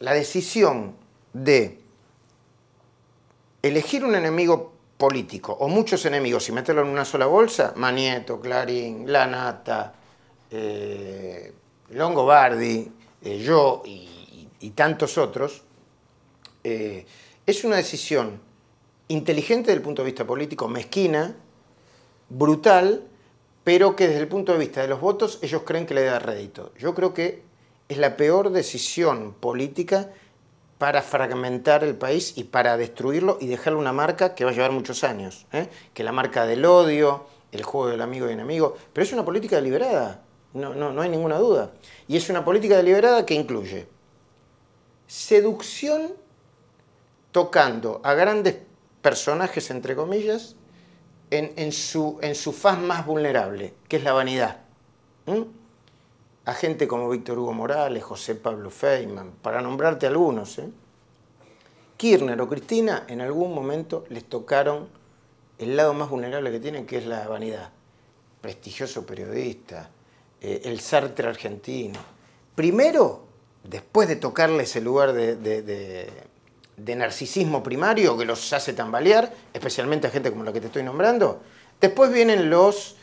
la decisión de elegir un enemigo político o muchos enemigos y meterlo en una sola bolsa, Manieto, Clarín, Lanata, eh, Longobardi, eh, yo y, tantos otros, eh, es una decisión inteligente desde el punto de vista político, mezquina, brutal, pero que desde el punto de vista de los votos ellos creen que le da rédito. Yo creo que es la peor decisión política para fragmentar el país y para destruirlo y dejarle una marca que va a llevar muchos años, ¿eh? que la marca del odio, el juego del amigo y enemigo, pero es una política deliberada, no, no, no hay ninguna duda. Y es una política deliberada que incluye seducción tocando a grandes personajes, entre comillas, en, su, en su faz más vulnerable, que es la vanidad a gente como Víctor Hugo Morales, José Pablo Feynman, para nombrarte algunos. ¿eh? Kirchner o Cristina en algún momento les tocaron el lado más vulnerable que tienen, que es la vanidad. Prestigioso periodista, eh, el Sartre argentino. Primero, después de tocarle ese lugar de, narcisismo primario que los hace tambalear, especialmente a gente como la que te estoy nombrando, después vienen los,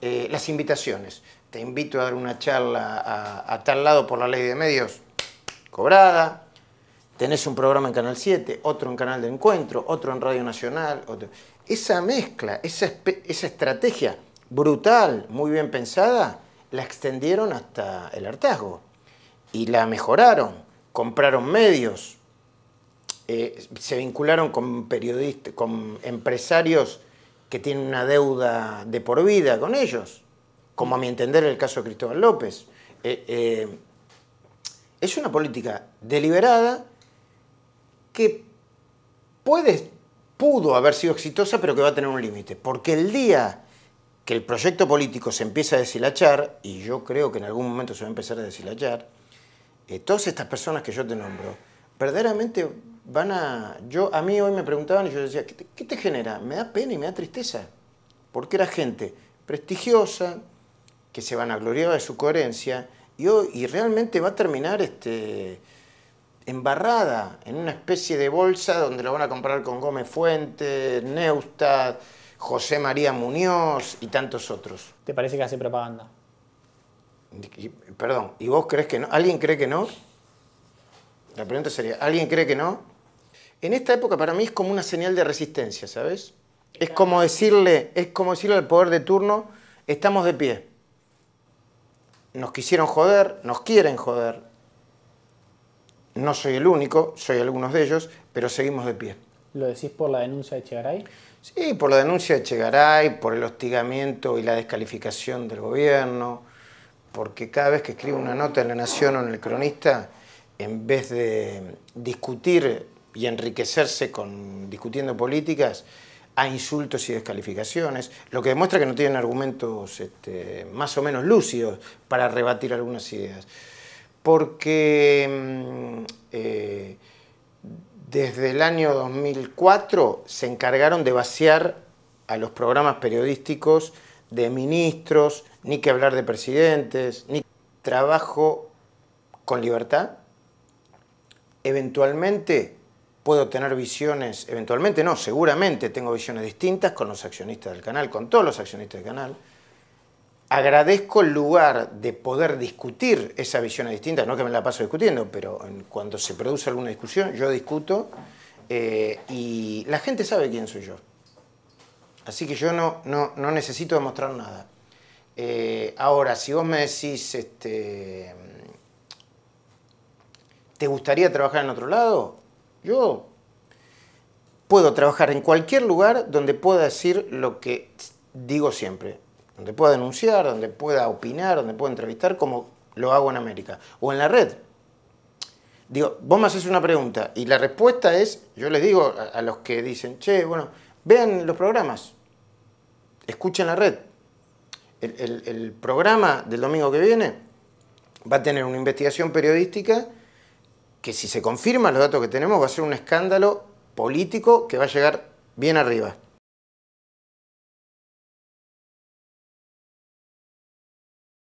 eh, las invitaciones te invito a dar una charla a, tal lado por la ley de medios, cobrada. Tenés un programa en Canal 7, otro en Canal de Encuentro, otro en Radio Nacional. Esa mezcla, esa, estrategia brutal, muy bien pensada, la extendieron hasta el hartazgo y la mejoraron. Compraron medios, eh, se vincularon con periodistas, con empresarios que tienen una deuda de por vida con ellos como a mi entender el caso de Cristóbal López. Eh, eh, es una política deliberada que puede, pudo haber sido exitosa, pero que va a tener un límite. Porque el día que el proyecto político se empieza a deshilachar, y yo creo que en algún momento se va a empezar a deshilachar, eh, todas estas personas que yo te nombro, verdaderamente van a... Yo, a mí hoy me preguntaban y yo decía, ¿qué te genera? Me da pena y me da tristeza, porque era gente prestigiosa, que se van a gloriar de su coherencia y, y realmente va a terminar este, embarrada en una especie de bolsa donde la van a comprar con Gómez Fuentes, Neustadt, José María Muñoz y tantos otros. ¿Te parece que hace propaganda? perdón, ¿y vos crees que no? ¿Alguien cree que no? La pregunta sería, ¿alguien cree que no? En esta época para mí es como una señal de resistencia, ¿sabes? Es como decirle, es como decirle al poder de turno, estamos de pie nos quisieron joder, nos quieren joder. No soy el único, soy algunos de ellos, pero seguimos de pie. ¿Lo decís por la denuncia de Chegaray? Sí, por la denuncia de Chegaray, por el hostigamiento y la descalificación del gobierno, porque cada vez que escribo una nota en La Nación o en El Cronista, en vez de discutir y enriquecerse con discutiendo políticas, a insultos y descalificaciones, lo que demuestra que no tienen argumentos este, más o menos lúcidos para rebatir algunas ideas. Porque mm, eh, desde el año 2004 se encargaron de vaciar a los programas periodísticos de ministros, ni que hablar de presidentes, ni trabajo con libertad. Eventualmente puedo tener visiones, eventualmente no, seguramente tengo visiones distintas con los accionistas del canal, con todos los accionistas del canal. Agradezco el lugar de poder discutir esas visiones distintas, no que me la paso discutiendo, pero cuando se produce alguna discusión, yo discuto eh, y la gente sabe quién soy yo. Así que yo no, no, necesito demostrar nada. Eh, ahora, si vos me decís, este, ¿te gustaría trabajar en otro lado? Yo puedo trabajar en cualquier lugar donde pueda decir lo que digo siempre, donde pueda denunciar, donde pueda opinar, donde pueda entrevistar, como lo hago en América o en la red. Digo, vos me haces una pregunta y la respuesta es, yo les digo a, los que dicen, che, bueno, vean los programas, escuchen la red. el programa del domingo que viene va a tener una investigación periodística que si se confirman los datos que tenemos va a ser un escándalo político que va a llegar bien arriba.